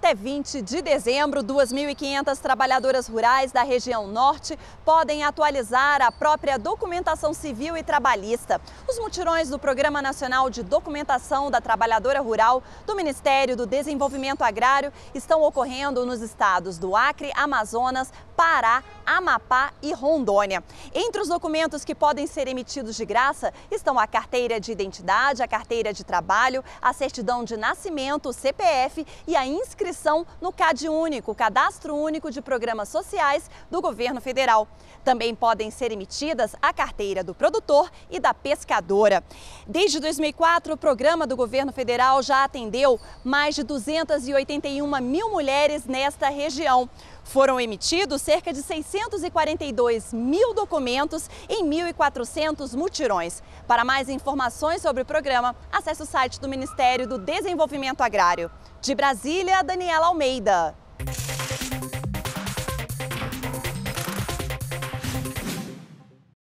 Até 20 de dezembro, 2.500 trabalhadoras rurais da região norte podem atualizar a própria documentação civil e trabalhista. Os mutirões do Programa Nacional de Documentação da Trabalhadora Rural do Ministério do Desenvolvimento Agrário estão ocorrendo nos estados do Acre, Amazonas, Pará, Amapá e Rondônia. Entre os documentos que podem ser emitidos de graça estão a carteira de identidade, a carteira de trabalho, a certidão de nascimento, CPF e a inscrição inscrição no CAD Único, Cadastro Único de Programas Sociais do Governo Federal. Também podem ser emitidas a carteira do produtor e da pescadora. Desde 2004, o programa do Governo Federal já atendeu mais de 281 mil mulheres nesta região. Foram emitidos cerca de 642 mil documentos em 1.400 mutirões. Para mais informações sobre o programa, acesse o site do Ministério do Desenvolvimento Agrário. De Brasília, Daniela Almeida.